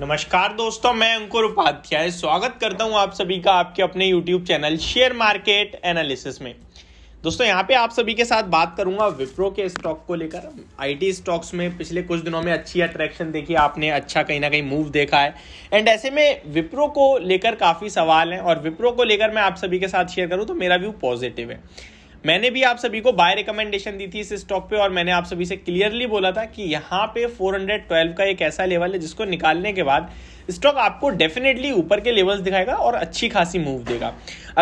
नमस्कार दोस्तों मैं अंकुर उपाध्याय स्वागत करता हूं आप सभी का आपके अपने YouTube channel share market analysis में दोस्तों यहाँ पे आप सभी के साथ बात करूंगा विप्रो के स्टॉक को लेकर आईटी स्टॉक्स में पिछले कुछ दिनों में अच्छी अट्रैक्शन देखी आपने अच्छा कहीं ना कहीं मूव देखा है एंड ऐसे में विप्रो को लेकर काफ़ी सवाल हैं और विप्रो को लेकर मैं आप सभी के साथ शेयर करूँ तो मेरा व्यू पॉजिटिव है मैंने भी आप सभी को बाय रिकमेंडेशन दी थी इस स्टॉक पे और मैंने आप सभी से क्लियरली बोला था कि यहाँ पे 412 का एक ऐसा लेवल है जिसको निकालने के बाद स्टॉक आपको डेफिनेटली ऊपर के लेवल्स दिखाएगा और अच्छी खासी मूव देगा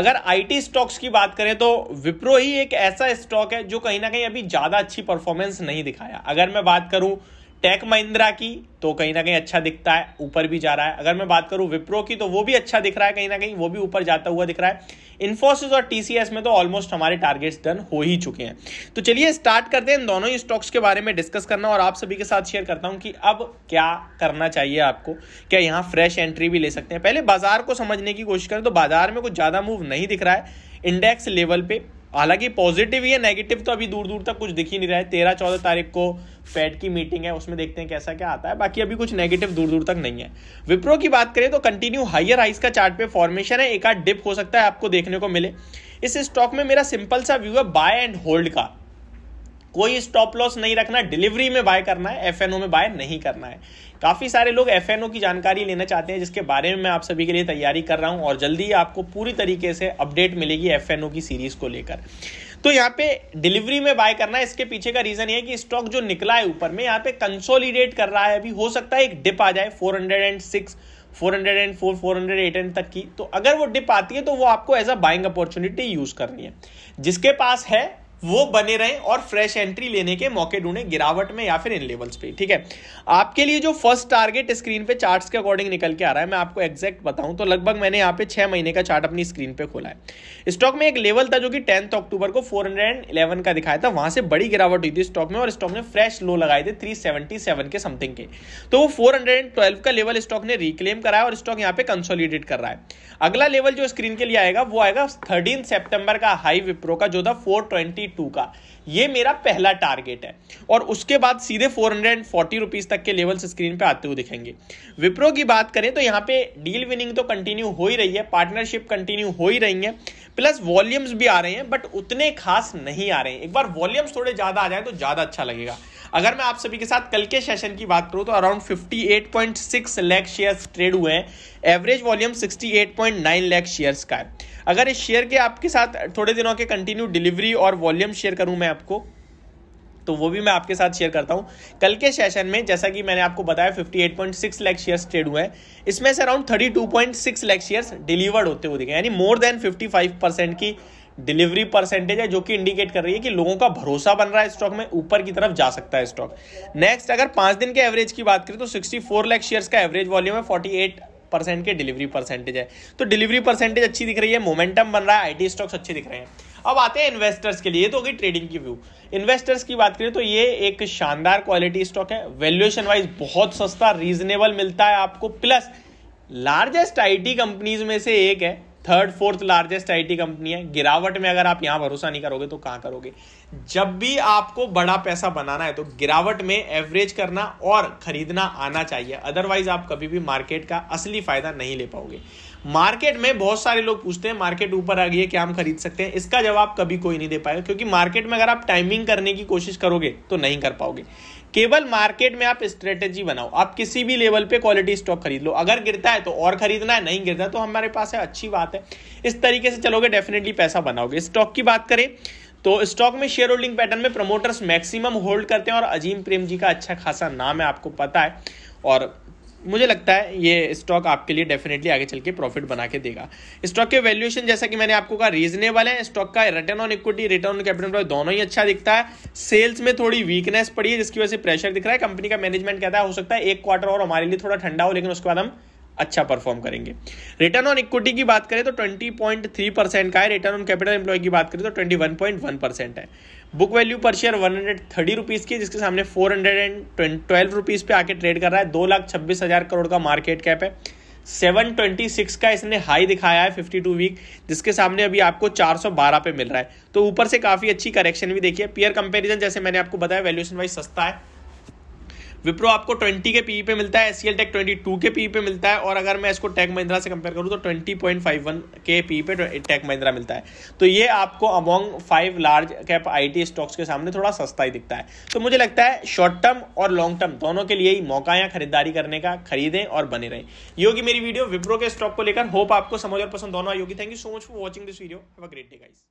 अगर आईटी स्टॉक्स की बात करें तो विप्रो ही एक ऐसा स्टॉक है जो कहीं ना कहीं अभी ज़्यादा अच्छी परफॉर्मेंस नहीं दिखाया अगर मैं बात करूं टेक महिंद्रा की तो कहीं ना कहीं अच्छा दिखता है ऊपर भी जा रहा है अगर मैं बात करूं विप्रो की तो वो भी अच्छा दिख रहा है कहीं ना कहीं वो भी ऊपर जाता हुआ दिख रहा है इन्फोसिस और टीसीएस में तो ऑलमोस्ट हमारे टारगेट्स डन हो ही चुके हैं तो चलिए स्टार्ट करते हैं इन दोनों ही स्टॉक्स के बारे में डिस्कस करना और आप सभी के साथ शेयर करता हूं कि अब क्या करना चाहिए आपको क्या यहाँ फ्रेश एंट्री भी ले सकते हैं पहले बाजार को समझने की कोशिश करें तो बाजार में कुछ ज़्यादा मूव नहीं दिख रहा है इंडेक्स लेवल पे हालांकि पॉजिटिव या नेगेटिव तो अभी दूर दूर तक कुछ दिख ही नहीं रहा है तेरह चौदह तारीख को फेड की मीटिंग है उसमें देखते हैं कैसा क्या आता है बाकी अभी कुछ नेगेटिव दूर दूर तक नहीं है विप्रो की बात करें तो कंटिन्यू हाइयर हाइस का चार्ट पे फॉर्मेशन है एक आध डिप हो सकता है आपको देखने को मिले इस स्टॉक में मेरा सिंपल सा व्यू है बाय एंड होल्ड का कोई स्टॉप लॉस नहीं रखना डिलीवरी में बाय करना है एफ में बाय नहीं करना है काफ़ी सारे लोग एफ की जानकारी लेना चाहते हैं जिसके बारे में मैं आप सभी के लिए तैयारी कर रहा हूं और जल्दी आपको पूरी तरीके से अपडेट मिलेगी एफ की सीरीज को लेकर तो यहाँ पे डिलीवरी में बाय करना है इसके पीछे का रीजन ये है कि स्टॉक जो निकला है ऊपर में यहाँ पे कंसोलिडेट कर रहा है अभी हो सकता है एक डिप आ जाए 406 404 408 तक की तो अगर वो डिप आती है तो वो आपको as a buying opportunity use करनी है जिसके पास है वो बने रहें और फ्रेश एंट्री लेने के मौके ढूंढें गिरावट में या फिर इन लेवल्स पे ठीक है आपके लिए जो फर्स्ट टारगेट स्क्रीन पे चार्ट्स के अकॉर्डिंग निकल के आ रहा है मैं आपको एक्जैक्ट बताऊं तो लगभग मैंने यहाँ पे छह महीने का चार्ट अपनी स्क्रीन पे खोला है स्टॉक में एक लेवल था जो कि टेंथ अक्टूबर को फोर का दिखाया था वहां से बड़ी गिरावट हुई थी स्टॉक में और स्टॉक ने फ्रेश लो लगाए थे थ्री के समथिंग के तो वो फोर का लेवल स्टॉक ने रिक्लेम कराया और स्टॉक यहाँ पे कंसोलिडेट कर रहा है अगला लेवल जो स्क्रीन के लिए आएगा वो आएगा थर्टीन सेप्टेंबर का हाई विप्रो का जो था फोर टू का ये मेरा पहला टारगेट है और उसके बाद सीधे फोर हंड्रेड फोर्टी रुपीज तक के लेवल्स स्क्रीन पे आते हुए दिखेंगे विप्रो की बात करें तो यहाँ पे डील विनिंग तो कंटिन्यू हो ही रही है पार्टनरशिप कंटिन्यू हो ही रही है प्लस वॉल्यूम्स भी आ रहे हैं बट उतने खास नहीं आ रहे हैं एक बार वॉल्यूम्स थोड़े ज्यादा आ जाए तो ज्यादा अच्छा लगेगा अगर मैं आप सभी के साथ कल के सेशन की बात करूँ तो अराउंड 58.6 लाख शेयर्स ट्रेड हुए हैं एवरेज वॉल्यूम 68.9 लाख शेयर्स का है अगर इस शेयर के आपके साथ थोड़े दिनों के कंटिन्यू डिलीवरी और वॉल्यूम शेयर करूँ मैं आपको तो वो भी मैं आपके साथ शेयर करता हूं कल के सेशन में जैसा कि मैंने आपको बताया 58.6 लाख शेयर्स ट्रेड हुए हैं इसमें से अराउंड 32.6 लाख शेयर्स डिलीवर्ड होते हुए दिखे यानी मोर देन 55 परसेंट की डिलीवरी परसेंटेज है जो कि इंडिकेट कर रही है कि लोगों का भरोसा बन रहा है स्टॉक में ऊपर की तरफ जा सकता है स्टॉक नेक्स्ट अगर पांच दिन के एवरेज की बात करें तो सिक्सटी फोर लैख शेयर का एवरेज वॉल्यूम है फोर्टी एट परसेंट के डिलीवरी परसेंटेज है तो डिलीवरी परसेंटेज अच्छी दिख रही है मोमेंटम बन रहा है आईटी स्टॉक्स अच्छे दिख रहे हैं अब आते हैं इन्वेस्टर्स के लिए तो होगी ट्रेडिंग की व्यू इन्वेस्टर्स की बात करें तो ये एक शानदार क्वालिटी स्टॉक है वैल्यूएशन वाइज बहुत सस्ता रीजनेबल मिलता है आपको प्लस लार्जेस्ट आईटी कंपनीज में से एक है third fourth largest IT company है गिरावट में अगर आप यहां भरोसा नहीं करोगे तो कहां करोगे जब भी आपको बड़ा पैसा बनाना है तो गिरावट में एवरेज करना और खरीदना आना चाहिए अदरवाइज आप कभी भी मार्केट का असली फायदा नहीं ले पाओगे मार्केट में बहुत सारे लोग पूछते हैं मार्केट ऊपर आ गई है क्या हम खरीद सकते हैं इसका जवाब कभी कोई नहीं दे पाएगा क्योंकि मार्केट में अगर आप टाइमिंग करने की कोशिश करोगे तो नहीं कर पाओगे केवल मार्केट में आप स्ट्रेटेजी बनाओ आप किसी भी लेवल पे क्वालिटी स्टॉक खरीद लो अगर गिरता है तो और खरीदना है नहीं गिरता तो हमारे पास है अच्छी बात है इस तरीके से चलोगे डेफिनेटली पैसा बनाओगे स्टॉक की बात करें तो स्टॉक में शेयर होल्डिंग पैटर्न में प्रमोटर्स मैक्सिमम होल्ड करते हैं और अजीम प्रेम जी का अच्छा खासा नाम है आपको पता है और मुझे लगता है ये स्टॉक आपके लिए डेफिनेटली आगे चल के प्रॉफिट बना के देगा स्टॉक के वैल्यूएशन जैसा कि मैंने आपको कहा रीजनेबल है स्टॉक का return on equity return on capital दोनों ही अच्छा दिखता है सेल्स में थोड़ी वीकनेस पड़ी है जिसकी वजह से प्रेशर दिख रहा है कंपनी का मैनेजमेंट कहता है हो सकता है एक क्वार्टर और हमारे लिए थोड़ा ठंडा हो लेकिन उसके बाद हम अच्छा परफॉर्म करेंगे रिटर्न ऑन इक्विटी की बात करें तो 20.3 परसेंट का है रिटर्न ऑन कैपिटल एम्प्लॉय की बात करें तो 21.1 परसेंट है book value per share one hundred thirty rupees की जिसके सामने four hundred and twelve rupees पे आके ट्रेड कर रहा है दो लाख छब्बीस हज़ार करोड़ का मार्केट कैप है सेवन ट्वेंटी सिक्स का इसने हाई दिखाया है फिफ्टी टू वीक जिसके सामने अभी आपको चार सौ बारह पे मिल रहा है तो ऊपर से काफ़ी अच्छी करेक्शन भी देखिए पीयर कंपेरिजन जैसे मैंने आपको बताया वैल्यूशन वाइज सस्ता है विप्रो आपको 20 के पी e पे मिलता है एस टेक टू के पी e पे मिलता है और अगर मैं इसको टेक महिंद्रा से कंपेयर करूँ तो वन के पी e पे टेक महिंद्रा मिलता है तो ये आपको among five large cap T stocks के सामने थोड़ा सस्ता ही दिखता है तो मुझे लगता है शॉर्ट टर्म और लॉन्ग टर्म दोनों के लिए ही मौका यहाँ खरीदारी करने का खरीदें और बने रहें ये होगी मेरी वीडियो विप्रो के स्टॉक को लेकर होप आपको समझ और पसंद दोनों आई होगी thank you so much for watching this video have a great day guys